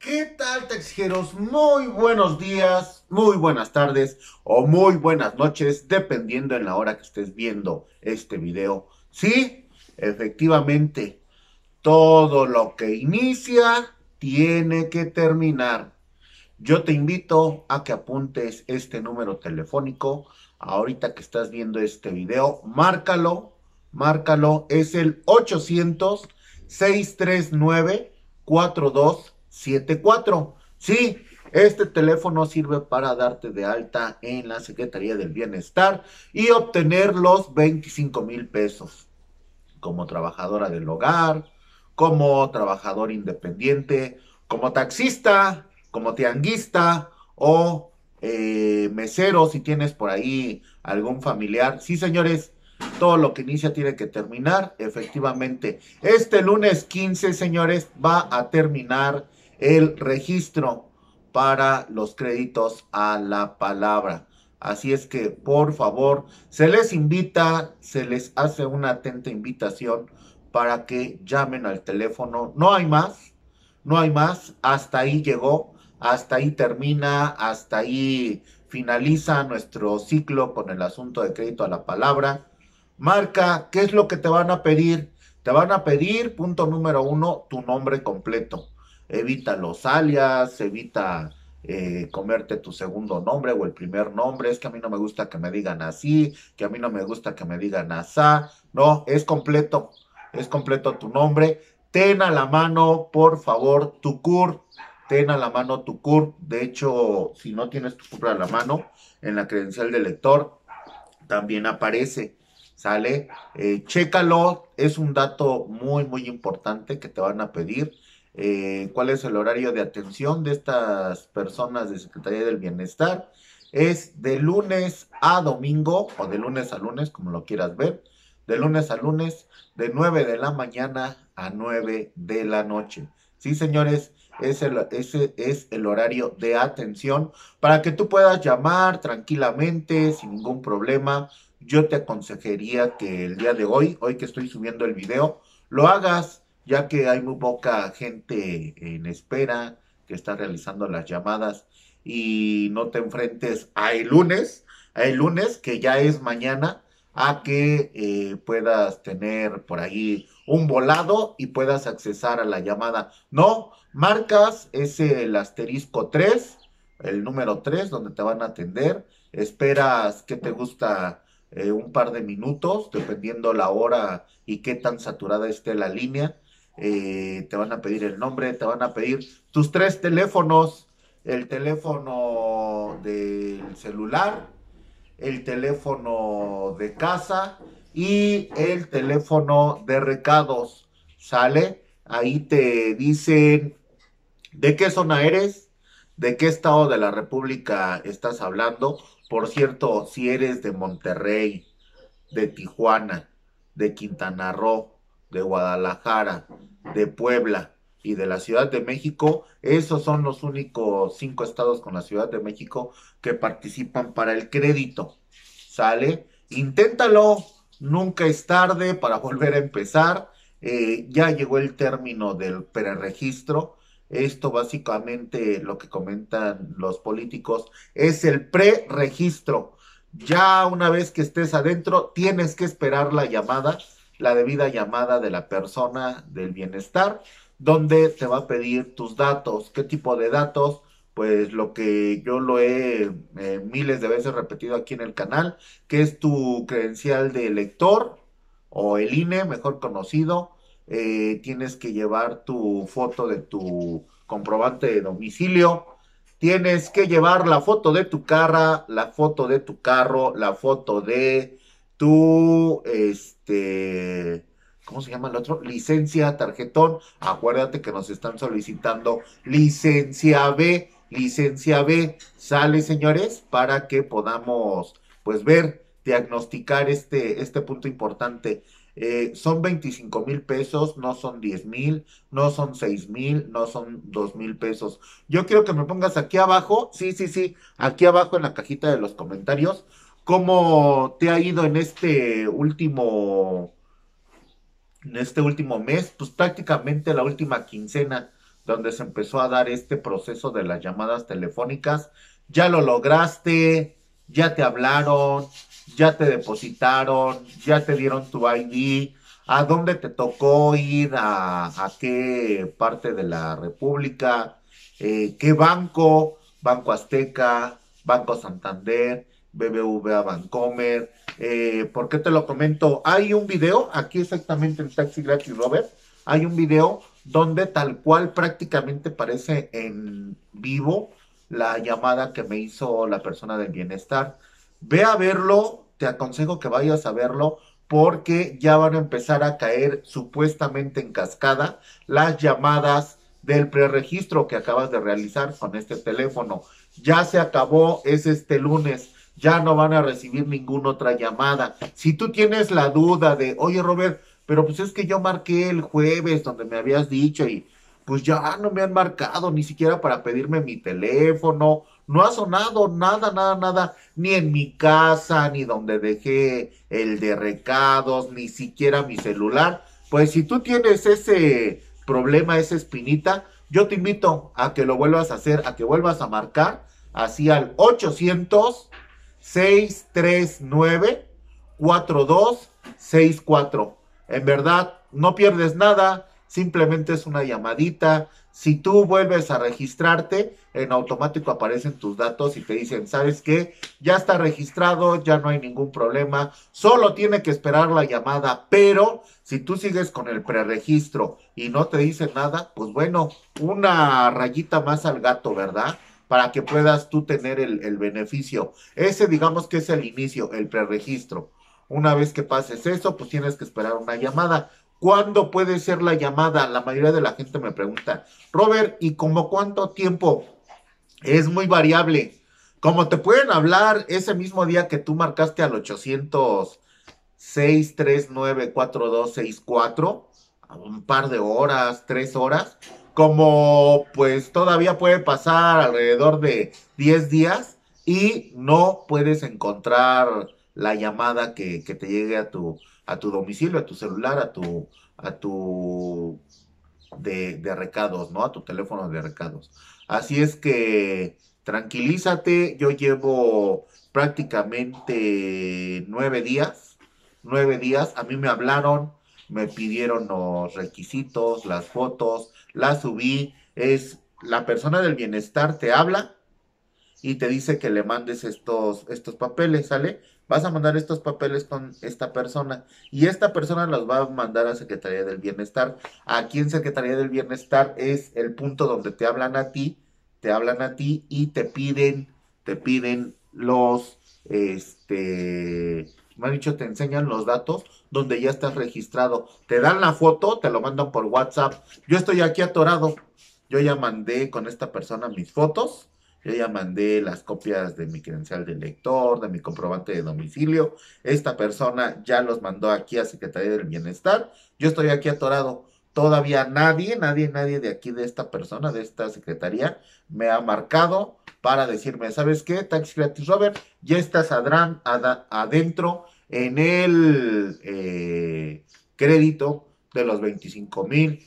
¿Qué tal, taxijeros? Muy buenos días, muy buenas tardes o muy buenas noches, dependiendo en la hora que estés viendo este video. Sí, efectivamente, todo lo que inicia tiene que terminar. Yo te invito a que apuntes este número telefónico ahorita que estás viendo este video. Márcalo, márcalo, es el 800 639 42 74. Sí, este teléfono sirve para darte de alta en la Secretaría del Bienestar y obtener los 25 mil pesos como trabajadora del hogar, como trabajador independiente, como taxista, como tianguista o eh, mesero si tienes por ahí algún familiar. Sí, señores, todo lo que inicia tiene que terminar, efectivamente. Este lunes 15, señores, va a terminar el registro para los créditos a la palabra. Así es que, por favor, se les invita, se les hace una atenta invitación para que llamen al teléfono. No hay más, no hay más. Hasta ahí llegó, hasta ahí termina, hasta ahí finaliza nuestro ciclo con el asunto de crédito a la palabra. Marca, ¿qué es lo que te van a pedir? Te van a pedir, punto número uno, tu nombre completo evita los alias, evita eh, comerte tu segundo nombre o el primer nombre, es que a mí no me gusta que me digan así, que a mí no me gusta que me digan asá, no, es completo, es completo tu nombre, ten a la mano, por favor, tu CUR, ten a la mano tu CUR, de hecho, si no tienes tu CUR a la mano, en la credencial del lector también aparece, ¿sale? Eh, chécalo, es un dato muy, muy importante que te van a pedir, eh, cuál es el horario de atención de estas personas de Secretaría del Bienestar. Es de lunes a domingo o de lunes a lunes, como lo quieras ver, de lunes a lunes, de 9 de la mañana a 9 de la noche. Sí, señores, ese es el horario de atención para que tú puedas llamar tranquilamente, sin ningún problema. Yo te aconsejaría que el día de hoy, hoy que estoy subiendo el video, lo hagas ya que hay muy poca gente en espera que está realizando las llamadas y no te enfrentes a el lunes, a el lunes que ya es mañana, a que eh, puedas tener por ahí un volado y puedas accesar a la llamada. No, marcas ese el asterisco 3, el número 3, donde te van a atender. Esperas que te gusta eh, un par de minutos, dependiendo la hora y qué tan saturada esté la línea eh, te van a pedir el nombre, te van a pedir tus tres teléfonos, el teléfono del celular, el teléfono de casa y el teléfono de recados. ¿Sale? Ahí te dicen de qué zona eres, de qué estado de la República estás hablando. Por cierto, si eres de Monterrey, de Tijuana, de Quintana Roo, de Guadalajara, de Puebla y de la Ciudad de México. Esos son los únicos cinco estados con la Ciudad de México que participan para el crédito. ¿Sale? Inténtalo, nunca es tarde para volver a empezar. Eh, ya llegó el término del preregistro. Esto básicamente lo que comentan los políticos es el preregistro. Ya una vez que estés adentro, tienes que esperar la llamada la debida llamada de la persona del bienestar, donde te va a pedir tus datos, qué tipo de datos, pues lo que yo lo he eh, miles de veces repetido aquí en el canal, que es tu credencial de elector o el INE, mejor conocido, eh, tienes que llevar tu foto de tu comprobante de domicilio, tienes que llevar la foto de tu cara, la foto de tu carro, la foto de tu, este, ¿cómo se llama el otro? Licencia, tarjetón. Acuérdate que nos están solicitando licencia B. Licencia B sale, señores, para que podamos, pues, ver, diagnosticar este, este punto importante. Eh, son 25 mil pesos, no son 10 mil, no son 6 mil, no son 2 mil pesos. Yo quiero que me pongas aquí abajo, sí, sí, sí, aquí abajo en la cajita de los comentarios, ¿Cómo te ha ido en este último, en este último mes? Pues prácticamente la última quincena donde se empezó a dar este proceso de las llamadas telefónicas. Ya lo lograste, ya te hablaron, ya te depositaron, ya te dieron tu ID. ¿A dónde te tocó ir? ¿A, qué parte de la República? Eh, ¿Qué banco? Banco Azteca, Banco Santander. BBVA Bancomer. Vancomer, eh, ¿Por qué te lo comento? Hay un video, aquí exactamente en Taxi Gratis Robert, hay un video donde tal cual prácticamente parece en vivo la llamada que me hizo la persona del bienestar. Ve a verlo, te aconsejo que vayas a verlo porque ya van a empezar a caer supuestamente en cascada las llamadas del preregistro que acabas de realizar con este teléfono. Ya se acabó, es este lunes ya no van a recibir ninguna otra llamada. Si tú tienes la duda de, oye Robert, pero pues es que yo marqué el jueves donde me habías dicho y pues ya no me han marcado ni siquiera para pedirme mi teléfono, no ha sonado nada, nada, nada, ni en mi casa, ni donde dejé el de recados, ni siquiera mi celular. Pues si tú tienes ese problema, esa espinita, yo te invito a que lo vuelvas a hacer, a que vuelvas a marcar así al 800 639-4264. En verdad, no pierdes nada, simplemente es una llamadita. Si tú vuelves a registrarte, en automático aparecen tus datos y te dicen, ¿sabes qué? Ya está registrado, ya no hay ningún problema, solo tiene que esperar la llamada, pero si tú sigues con el preregistro y no te dicen nada, pues bueno, una rayita más al gato, ¿verdad? para que puedas tú tener el, beneficio. Ese digamos que es el inicio, el preregistro. Una vez que pases eso, pues tienes que esperar una llamada. ¿Cuándo puede ser la llamada? La mayoría de la gente me pregunta, Robert, ¿y como cuánto tiempo? Es muy variable. Como te pueden hablar ese mismo día que tú marcaste al 800 639 4264, un par de horas, tres horas, como pues todavía puede pasar alrededor de 10 días y no puedes encontrar la llamada que, te llegue a tu, a tu domicilio, a tu celular, a tu, a tu de, de recados, ¿no? A tu teléfono de recados. Así es que tranquilízate, yo llevo prácticamente nueve días, nueve días, a mí me hablaron, me pidieron los requisitos, las fotos, la subí, es la persona del bienestar te habla y te dice que le mandes estos, estos papeles, ¿sale? Vas a mandar estos papeles con esta persona y esta persona los va a mandar a Secretaría del Bienestar. Aquí en Secretaría del Bienestar es el punto donde te hablan a ti, te hablan a ti y te piden, te piden los, este, me han dicho, te enseñan los datos donde ya estás registrado. Te dan la foto, te lo mandan por WhatsApp. Yo estoy aquí atorado. Yo ya mandé con esta persona mis fotos. Yo ya mandé las copias de mi credencial de lector, de mi comprobante de domicilio. Esta persona ya los mandó aquí a Secretaría del Bienestar. Yo estoy aquí atorado. Todavía nadie, nadie, nadie de aquí, de esta persona, de esta secretaría, me ha marcado para decirme, ¿sabes qué? Taxi Gratis Robert, ya estás adentro en el eh, crédito de los 25 mil.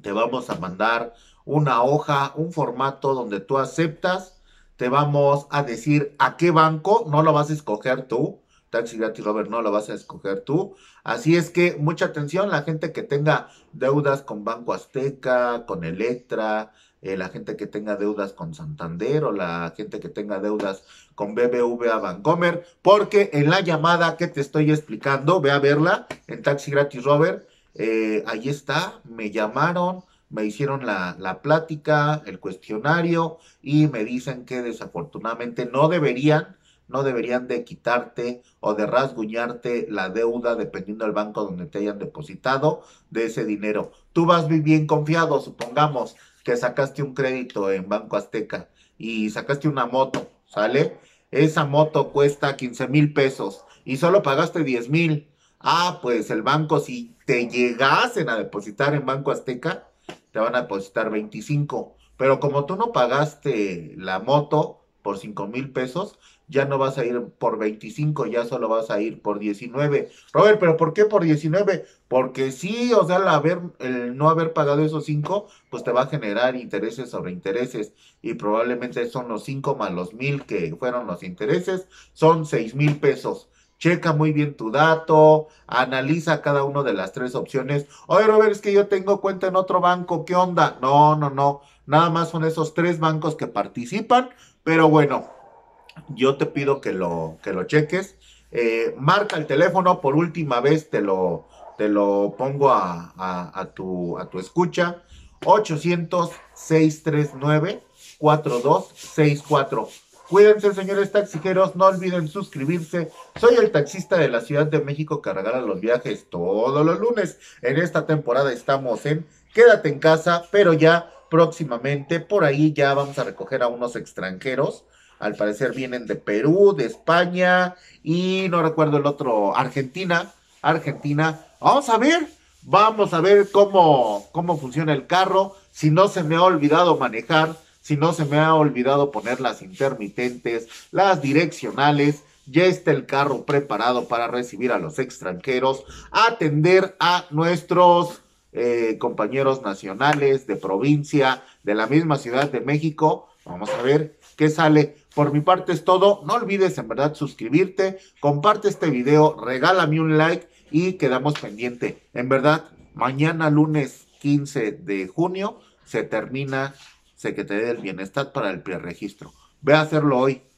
Te vamos a mandar una hoja, un formato donde tú aceptas. Te vamos a decir a qué banco, no lo vas a escoger tú, Taxi Gratis Robert no lo vas a escoger tú. Así es que mucha atención, la gente que tenga deudas con Banco Azteca, con Electra, eh, la gente que tenga deudas con Santander o la gente que tenga deudas con BBVA Bancomer porque en la llamada que te estoy explicando, ve a verla en Taxi Gratis Robert, eh, ahí está, me llamaron, me hicieron la, la, plática, el cuestionario y me dicen que desafortunadamente no deberían no deberían de quitarte o de rasguñarte la deuda dependiendo del banco donde te hayan depositado de ese dinero. Tú vas bien confiado, supongamos que sacaste un crédito en Banco Azteca y sacaste una moto, ¿sale? Esa moto cuesta 15 mil pesos y solo pagaste 10 mil. Ah, pues el banco, si te llegasen a depositar en Banco Azteca, te van a depositar 25. Pero como tú no pagaste la moto, por 5 mil pesos, ya no vas a ir por 25, ya solo vas a ir por 19. Robert, pero ¿por qué por 19? Porque sí, o sea, el, haber, el no haber pagado esos 5, pues te va a generar intereses sobre intereses y probablemente son los 5 más los mil que fueron los intereses, son 6 mil pesos. Checa muy bien tu dato, analiza cada una de las tres opciones. Oye, Robert, es que yo tengo cuenta en otro banco, ¿qué onda? No, no, no. Nada más son esos tres bancos que participan pero bueno, yo te pido que lo, que lo cheques. Eh, marca el teléfono, por última vez te lo, te lo pongo a, tu, a tu escucha. 800-639-4264. Cuídense, señores taxijeros, no olviden suscribirse. Soy el taxista de la Ciudad de México que los viajes todos los lunes. En esta temporada estamos en Quédate en casa, pero ya próximamente. Por ahí ya vamos a recoger a unos extranjeros. Al parecer vienen de Perú, de España y no recuerdo el otro, Argentina. Argentina. Vamos a ver, vamos a ver cómo, cómo funciona el carro. Si no se me ha olvidado manejar, si no se me ha olvidado poner las intermitentes, las direccionales. Ya está el carro preparado para recibir a los extranjeros, atender a nuestros eh, compañeros nacionales, de provincia, de la misma Ciudad de México. Vamos a ver qué sale. Por mi parte es todo. No olvides en verdad suscribirte, comparte este video, regálame un like y quedamos pendiente. En verdad, mañana lunes 15 de junio se termina Secretaría del Bienestar para el preregistro. Ve a hacerlo hoy.